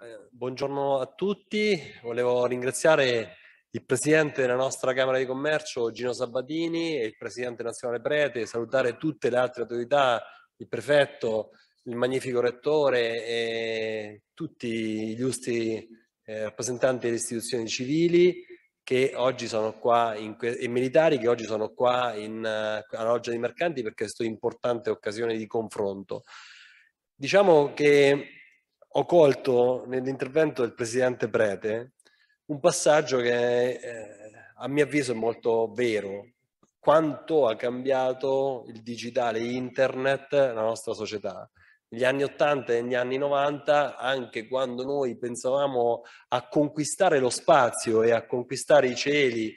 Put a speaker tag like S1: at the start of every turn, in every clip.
S1: Eh, buongiorno a tutti, volevo ringraziare il Presidente della nostra Camera di Commercio Gino Sabatini e il Presidente nazionale Prete, salutare tutte le altre autorità, il Prefetto, il magnifico Rettore e tutti gli giusti eh, rappresentanti delle istituzioni civili che oggi sono qua in, e militari che oggi sono qua in, uh, alla loggia dei mercanti per questa importante occasione di confronto. Diciamo che ho colto nell'intervento del presidente Prete un passaggio che eh, a mio avviso è molto vero. Quanto ha cambiato il digitale, internet, la nostra società. Negli anni 80 e negli anni 90, anche quando noi pensavamo a conquistare lo spazio e a conquistare i cieli,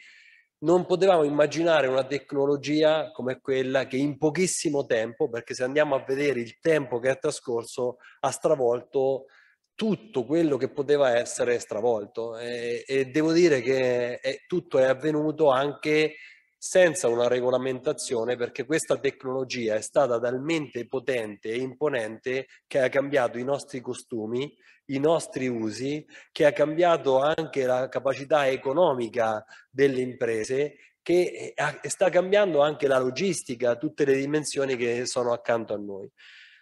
S1: non potevamo immaginare una tecnologia come quella che in pochissimo tempo, perché se andiamo a vedere il tempo che è trascorso, ha stravolto tutto quello che poteva essere stravolto e, e devo dire che è, eh, tutto è avvenuto anche senza una regolamentazione perché questa tecnologia è stata talmente potente e imponente che ha cambiato i nostri costumi, i nostri usi, che ha cambiato anche la capacità economica delle imprese che sta cambiando anche la logistica, tutte le dimensioni che sono accanto a noi.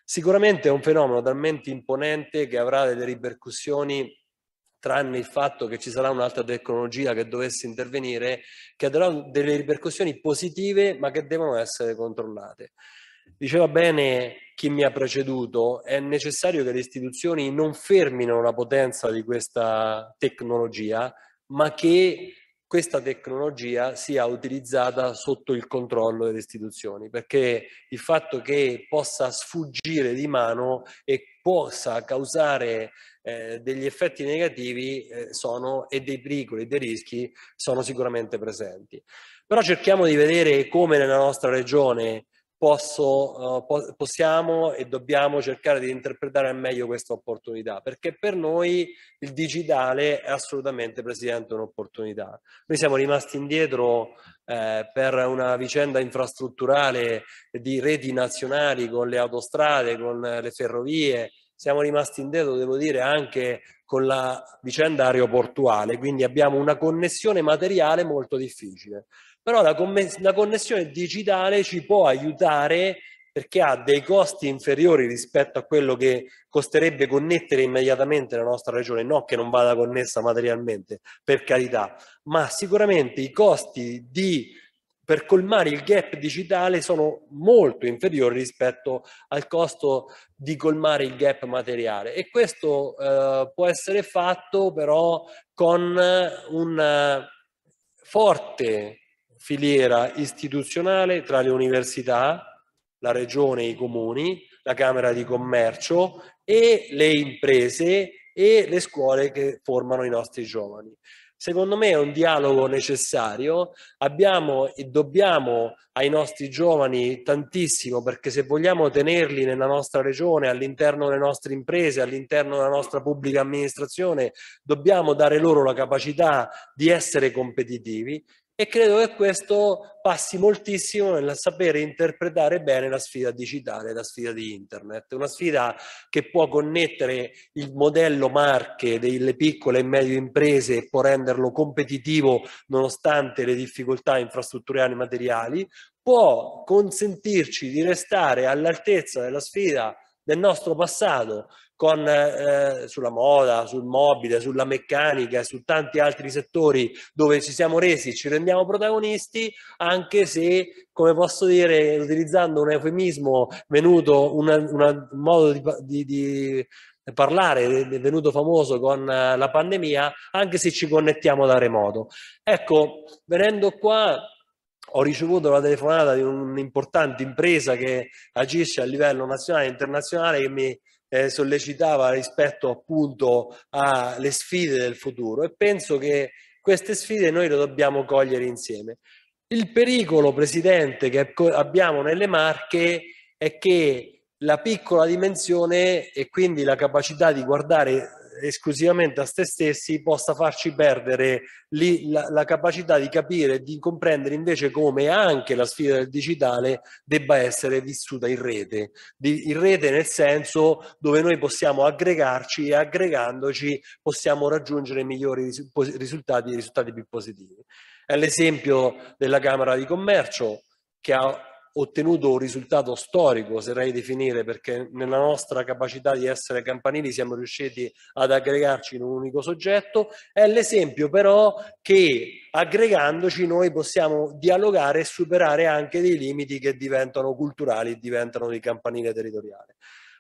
S1: Sicuramente è un fenomeno talmente imponente che avrà delle ripercussioni tranne il fatto che ci sarà un'altra tecnologia che dovesse intervenire, che avrà delle ripercussioni positive ma che devono essere controllate. Diceva bene chi mi ha preceduto, è necessario che le istituzioni non fermino la potenza di questa tecnologia, ma che questa tecnologia sia utilizzata sotto il controllo delle istituzioni, perché il fatto che possa sfuggire di mano e possa causare eh, degli effetti negativi eh, sono, e dei pericoli e dei rischi sono sicuramente presenti. Però cerchiamo di vedere come nella nostra regione posso, uh, po possiamo e dobbiamo cercare di interpretare al meglio questa opportunità, perché per noi il digitale è assolutamente, Presidente, un'opportunità. Noi siamo rimasti indietro eh, per una vicenda infrastrutturale di reti nazionali con le autostrade, con le ferrovie, siamo rimasti indietro, devo dire, anche con la vicenda aeroportuale, quindi abbiamo una connessione materiale molto difficile però la, la connessione digitale ci può aiutare perché ha dei costi inferiori rispetto a quello che costerebbe connettere immediatamente la nostra regione, non che non vada connessa materialmente, per carità, ma sicuramente i costi di, per colmare il gap digitale sono molto inferiori rispetto al costo di colmare il gap materiale e questo eh, può essere fatto però con un eh, forte filiera istituzionale tra le università, la regione i comuni, la Camera di Commercio e le imprese e le scuole che formano i nostri giovani. Secondo me è un dialogo necessario, abbiamo e dobbiamo ai nostri giovani tantissimo perché se vogliamo tenerli nella nostra regione, all'interno delle nostre imprese, all'interno della nostra pubblica amministrazione, dobbiamo dare loro la capacità di essere competitivi e credo che questo passi moltissimo nel sapere interpretare bene la sfida digitale, la sfida di internet, una sfida che può connettere il modello marche delle piccole e medie imprese e può renderlo competitivo nonostante le difficoltà infrastrutturali e materiali, può consentirci di restare all'altezza della sfida del nostro passato con, eh, sulla moda, sul mobile, sulla meccanica su tanti altri settori dove ci siamo resi, ci rendiamo protagonisti, anche se, come posso dire, utilizzando un eufemismo venuto, una, una, un modo di, di, di parlare, è venuto famoso con la pandemia, anche se ci connettiamo da remoto. Ecco, venendo qua ho ricevuto la telefonata di un'importante impresa che agisce a livello nazionale e internazionale che mi eh, sollecitava rispetto appunto alle sfide del futuro e penso che queste sfide noi le dobbiamo cogliere insieme. Il pericolo, Presidente, che abbiamo nelle Marche è che la piccola dimensione e quindi la capacità di guardare esclusivamente a se stessi possa farci perdere lì la, la capacità di capire e di comprendere invece come anche la sfida del digitale debba essere vissuta in rete, di, in rete nel senso dove noi possiamo aggregarci e aggregandoci possiamo raggiungere migliori risultati e risultati più positivi. È l'esempio della Camera di Commercio che ha ottenuto un risultato storico, oserei definire, perché nella nostra capacità di essere campanili siamo riusciti ad aggregarci in un unico soggetto, è l'esempio però che aggregandoci noi possiamo dialogare e superare anche dei limiti che diventano culturali, diventano di campanile territoriale.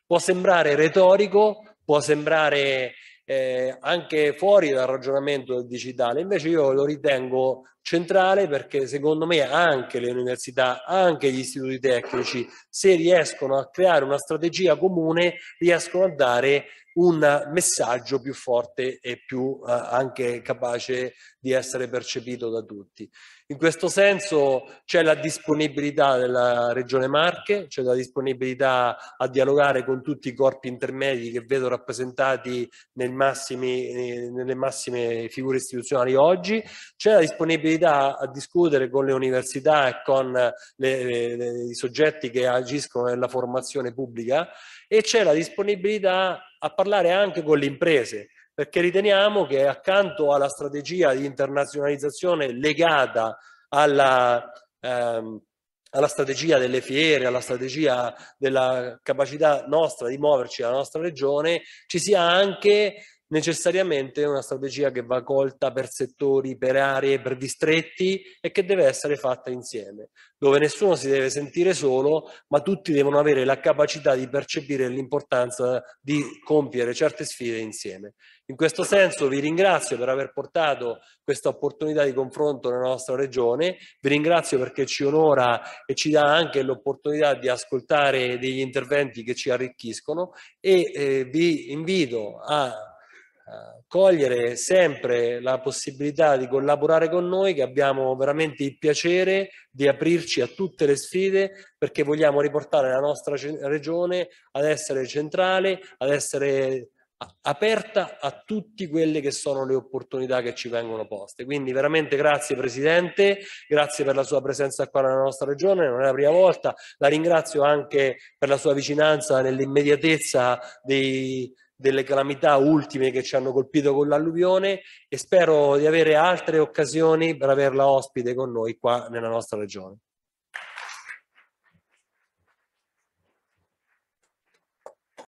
S1: Può sembrare retorico, può sembrare eh, anche fuori dal ragionamento del digitale. Invece io lo ritengo centrale perché secondo me anche le università, anche gli istituti tecnici, se riescono a creare una strategia comune, riescono a dare un messaggio più forte e più eh, anche capace di essere percepito da tutti. In questo senso c'è la disponibilità della Regione Marche, c'è la disponibilità a dialogare con tutti i corpi intermedi che vedo rappresentati massimi, eh, nelle massime figure istituzionali oggi, c'è la disponibilità a discutere con le università e con le, le, i soggetti che agiscono nella formazione pubblica e c'è la disponibilità a parlare anche con le imprese, perché riteniamo che accanto alla strategia di internazionalizzazione legata alla, ehm, alla strategia delle fiere, alla strategia della capacità nostra di muoverci alla nostra regione, ci sia anche necessariamente è una strategia che va colta per settori, per aree, per distretti e che deve essere fatta insieme, dove nessuno si deve sentire solo, ma tutti devono avere la capacità di percepire l'importanza di compiere certe sfide insieme. In questo senso vi ringrazio per aver portato questa opportunità di confronto nella nostra regione, vi ringrazio perché ci onora e ci dà anche l'opportunità di ascoltare degli interventi che ci arricchiscono e eh, vi invito a eh, cogliere sempre la possibilità di collaborare con noi che abbiamo veramente il piacere di aprirci a tutte le sfide perché vogliamo riportare la nostra regione ad essere centrale, ad essere aperta a tutte quelle che sono le opportunità che ci vengono poste. Quindi veramente grazie Presidente, grazie per la sua presenza qua nella nostra regione, non è la prima volta, la ringrazio anche per la sua vicinanza nell'immediatezza dei delle calamità ultime che ci hanno colpito con l'alluvione e spero di avere altre occasioni per averla ospite con noi qua nella nostra regione.